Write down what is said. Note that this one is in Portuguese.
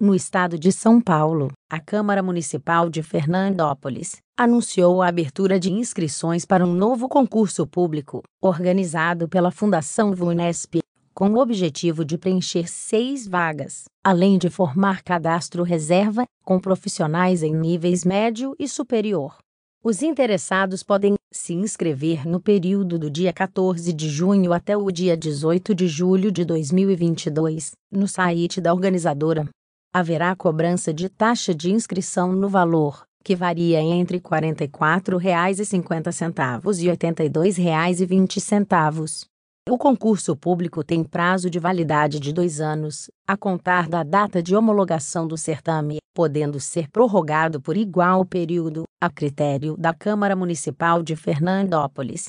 No estado de São Paulo, a Câmara Municipal de Fernandópolis anunciou a abertura de inscrições para um novo concurso público, organizado pela Fundação Vunesp, com o objetivo de preencher seis vagas, além de formar cadastro reserva com profissionais em níveis médio e superior. Os interessados podem se inscrever no período do dia 14 de junho até o dia 18 de julho de 2022, no site da organizadora haverá cobrança de taxa de inscrição no valor, que varia entre R$ 44,50 e R$ 82,20. O concurso público tem prazo de validade de dois anos, a contar da data de homologação do certame, podendo ser prorrogado por igual período, a critério da Câmara Municipal de Fernandópolis.